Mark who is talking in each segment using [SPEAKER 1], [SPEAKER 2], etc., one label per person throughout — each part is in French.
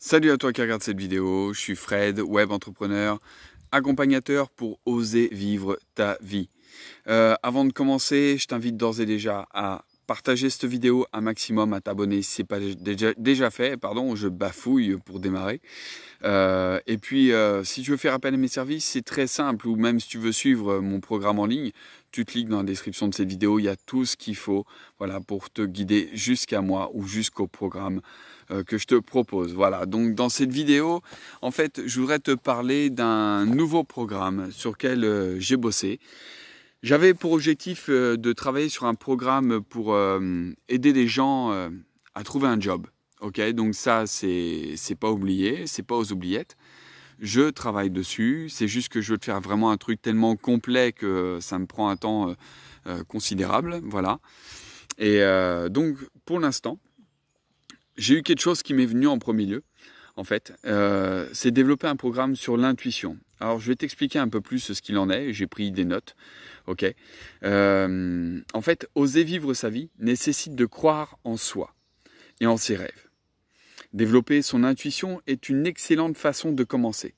[SPEAKER 1] Salut à toi qui regarde cette vidéo, je suis Fred, web entrepreneur, accompagnateur pour oser vivre ta vie. Euh, avant de commencer, je t'invite d'ores et déjà à partager cette vidéo un maximum, à t'abonner si ce n'est pas déjà, fait, pardon, je bafouille pour démarrer. Euh, et puis, euh, si tu veux faire appel à mes services, c'est très simple, ou même si tu veux suivre mon programme en ligne, tu cliques dans la description de cette vidéo, il y a tout ce qu'il faut voilà, pour te guider jusqu'à moi ou jusqu'au programme euh, que je te propose. Voilà, donc dans cette vidéo, en fait, je voudrais te parler d'un nouveau programme sur lequel euh, j'ai bossé. J'avais pour objectif euh, de travailler sur un programme pour aider les gens à trouver un job. Ok, donc ça, c'est pas oublié, c'est pas aux oubliettes. Je travaille dessus. C'est juste que je veux te faire vraiment un truc tellement complet que ça me prend un temps euh, euh, considérable. Voilà. Et euh, donc, pour l'instant, j'ai eu quelque chose qui m'est venu en premier lieu. En fait, c'est développer un programme sur l'intuition. Alors, je vais t'expliquer un peu plus ce qu'il en est. J'ai pris des notes. Ok. en fait, oser vivre sa vie nécessite de croire en soi et en ses rêves. Développer son intuition est une excellente façon de commencer.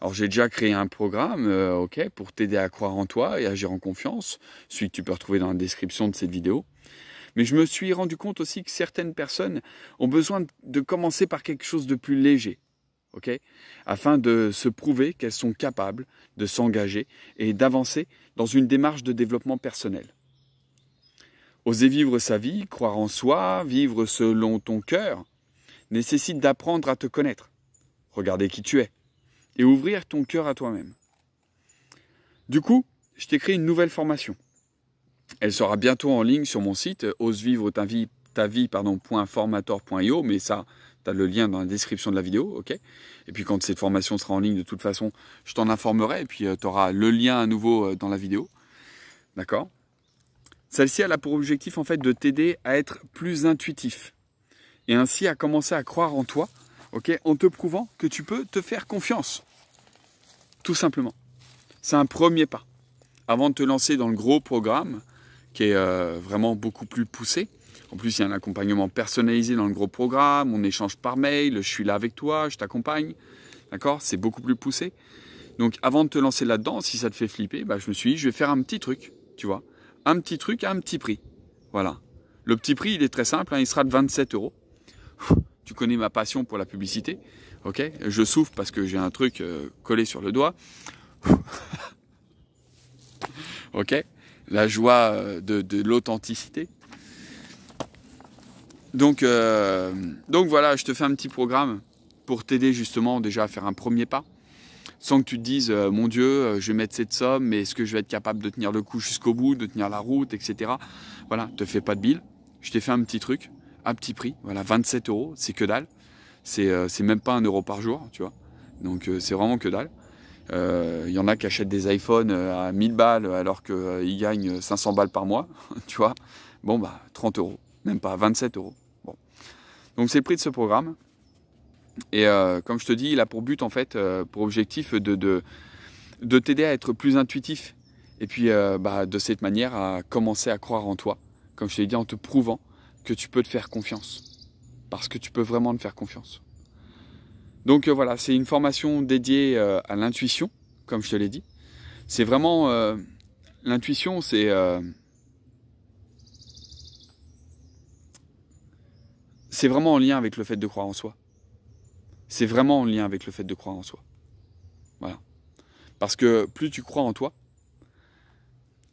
[SPEAKER 1] Alors j'ai déjà créé un programme, euh, pour t'aider à croire en toi et agir en confiance, celui que tu peux retrouver dans la description de cette vidéo. Mais je me suis rendu compte aussi que certaines personnes ont besoin de commencer par quelque chose de plus léger, afin de se prouver qu'elles sont capables de s'engager et d'avancer dans une démarche de développement personnel. Oser vivre sa vie, croire en soi, vivre selon ton cœur, nécessite d'apprendre à te connaître, regarder qui tu es, et ouvrir ton cœur à toi-même. Du coup, je t'écris une nouvelle formation. Elle sera bientôt en ligne sur mon site euh, osevivre ta ta vie pardon, mais ça, tu as le lien dans la description de la vidéo, ok Et puis quand cette formation sera en ligne, de toute façon, je t'en informerai, et puis euh, tu auras le lien à nouveau euh, dans la vidéo, d'accord Celle-ci, elle a pour objectif en fait de t'aider à être plus intuitif, et ainsi à commencer à croire en toi, ok, en te prouvant que tu peux te faire confiance. Tout simplement. C'est un premier pas. Avant de te lancer dans le gros programme, qui est euh, vraiment beaucoup plus poussé, en plus, il y a un accompagnement personnalisé dans le gros programme, on échange par mail, je suis là avec toi, je t'accompagne. D'accord C'est beaucoup plus poussé. Donc avant de te lancer là-dedans, si ça te fait flipper, bah, je me suis dit, je vais faire un petit truc, tu vois. Un petit truc à un petit prix. Voilà. Le petit prix, il est très simple, hein, il sera de 27 euros tu connais ma passion pour la publicité, ok Je souffre parce que j'ai un truc euh, collé sur le doigt, ok La joie euh, de, l'authenticité. Donc, euh, donc voilà, je te fais un petit programme pour t'aider justement déjà à faire un premier pas, sans que tu te dises mon Dieu, je vais mettre cette somme, mais est-ce que je vais être capable de tenir le coup jusqu'au bout, de tenir la route, etc. Voilà, te fais pas de bile. Je t'ai fait un petit truc à petit prix. Voilà, 27 euros, c'est que dalle. Euh, c'est même pas un euro par jour, tu vois. Donc euh, c'est vraiment que dalle. Il euh, y en a qui achètent des iPhones à 1000 balles alors qu'ils gagnent 500 balles par mois, tu vois. Bon, bah 30 euros, même pas 27 euros. Bon. Donc c'est le prix de ce programme. Et comme je te dis, il a pour but, en fait, pour objectif de, de, de t'aider à être plus intuitif. Et puis, bah, de cette manière, à commencer à croire en toi, comme je te dit, en te prouvant que tu peux te faire confiance. Parce que tu peux vraiment te faire confiance. Donc euh, voilà, c'est une formation dédiée euh, à l'intuition, comme je te l'ai dit. C'est vraiment... Euh, l'intuition, c'est... c'est vraiment en lien avec le fait de croire en soi. C'est vraiment en lien avec le fait de croire en soi. Voilà. Parce que plus tu crois en toi,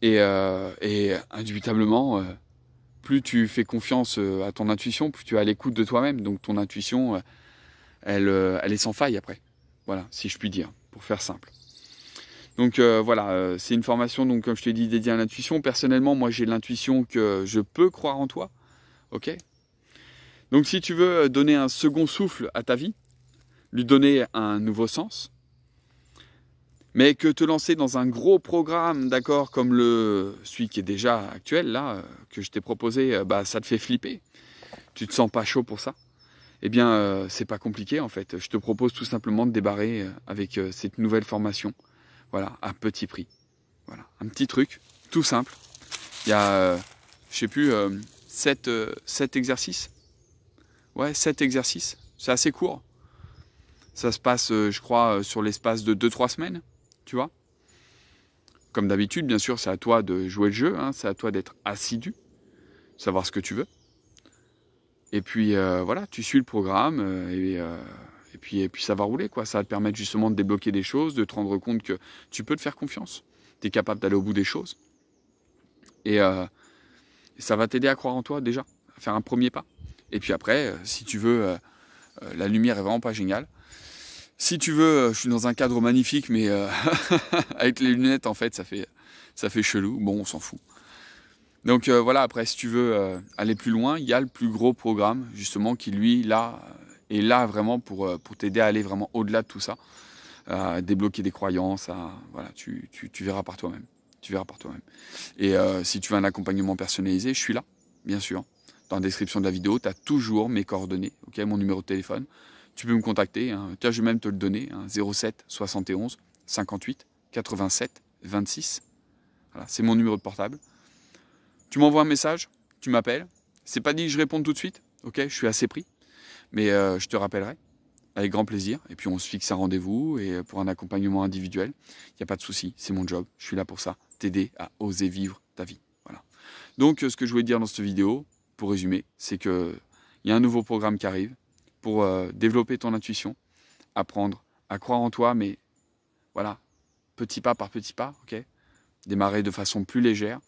[SPEAKER 1] et, et indubitablement plus tu fais confiance euh, à ton intuition, plus tu as à l'écoute de toi-même. Donc ton intuition, euh, euh, elle, est sans faille après. Voilà, si je puis dire, pour faire simple. Donc voilà, c'est une formation, donc comme je te dit, dédiée à l'intuition. Personnellement, moi j'ai l'intuition que je peux croire en toi. Ok Donc si tu veux donner un second souffle à ta vie, lui donner un nouveau sens, mais que te lancer dans un gros programme, d'accord, comme le celui qui est déjà actuel là, euh, que je t'ai proposé, euh, bah ça te fait flipper. Tu te sens pas chaud pour ça Eh bien, euh, c'est pas compliqué en fait. Je te propose tout simplement de débarrer avec cette nouvelle formation, voilà, à petit prix. Voilà, un petit truc, tout simple. Il y a, je sais plus, sept, 7 exercices. Ouais, sept exercices. C'est assez court. Ça se passe, je crois, sur l'espace de 2-3 semaines tu vois. Comme d'habitude, bien sûr, c'est à toi de jouer le jeu, hein, c'est à toi d'être assidu, savoir ce que tu veux. Et puis euh, voilà, tu suis le programme euh, euh, et, puis, puis ça va rouler. quoi. Ça va te permettre justement de débloquer des choses, de te rendre compte que tu peux te faire confiance. Tu es capable d'aller au bout des choses. Et, ça va t'aider à croire en toi déjà, à faire un premier pas. Et puis après, si tu veux, la lumière est vraiment pas géniale. Si tu veux, euh, je suis dans un cadre magnifique, mais euh, avec les lunettes, en fait, ça fait, ça fait chelou. Bon, on s'en fout. Donc euh, voilà, après, si tu veux aller plus loin, il y a le plus gros programme, justement, qui lui, là, est là vraiment pour, pour t'aider à aller vraiment au-delà de tout ça, à débloquer des croyances, voilà, tu, tu, verras par toi-même. Tu verras par toi-même. Et si tu veux un accompagnement personnalisé, je suis là, bien sûr. Dans la description de la vidéo, tu as toujours mes coordonnées, mon numéro de téléphone tu peux me contacter. Hein. Tiens, je vais même te le donner. 07 71 58 87 26. Voilà, c'est mon numéro de portable. Tu m'envoies un message, tu m'appelles. C'est pas dit que je réponds tout de suite. Ok, je suis assez pris. Mais euh, je te rappellerai avec grand plaisir. Et puis on se fixe un rendez-vous et euh, pour un accompagnement individuel, il n'y a pas de souci. C'est mon job. Je suis là pour ça. T'aider à oser vivre ta vie. Voilà. Donc euh, ce que je voulais dire dans cette vidéo, pour résumer, c'est que il y a un nouveau programme qui arrive pour euh, développer ton intuition, apprendre à croire en toi, mais voilà, petit pas par petit pas, ok Démarrer de façon plus légère,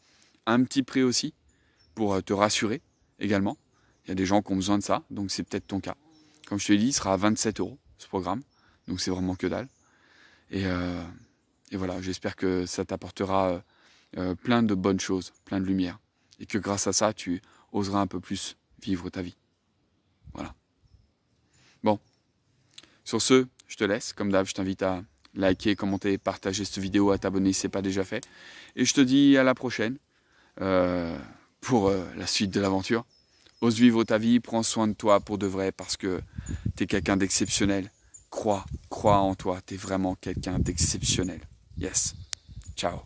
[SPEAKER 1] un petit prix aussi, pour euh, te rassurer également. Il y a des gens qui ont besoin de ça, donc c'est peut-être ton cas. Comme je te l'ai dit, il sera à 27 euros ce programme, donc c'est vraiment que dalle. Et, euh, voilà, j'espère que ça t'apportera plein de bonnes choses, plein de lumière, et que grâce à ça, tu oseras un peu plus vivre ta vie. Bon, sur ce, je te laisse. Comme d'hab, je t'invite à liker, commenter, partager cette vidéo, à t'abonner si ce n'est pas déjà fait. Et je te dis à la prochaine euh, pour euh, la suite de l'aventure. Ose vivre ta vie, prends soin de toi pour de vrai parce que tu es quelqu'un d'exceptionnel. Crois, crois en toi, tu es vraiment quelqu'un d'exceptionnel. Yes. Ciao.